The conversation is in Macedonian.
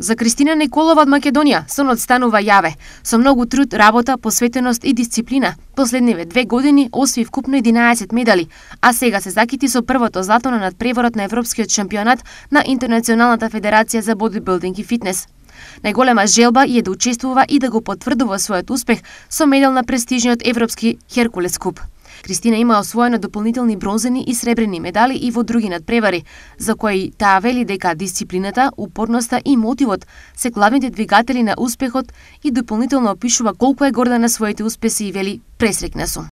За Кристина Николова од Македонија, сонот станува јаве. Со многу труд, работа, посветеност и дисциплина, последниве две години освои вкупно 11 медали, а сега се закити со првото злато на надпреварот на Европскиот шампионат на Интернационалната федерација за бодибилдинг и фитнес. Најголема желба е да учествува и да го потврдува својот успех со медал на престижниот Европски Херкулес Куп. Кристина има освоено дополнителни бронзени и сребрени медали и во други надпревари, за кои таа вели дека дисциплината, упорноста и мотивот се главните двигатели на успехот и дополнително опишува колку е горда на своите успеси и вели пресрекна сум.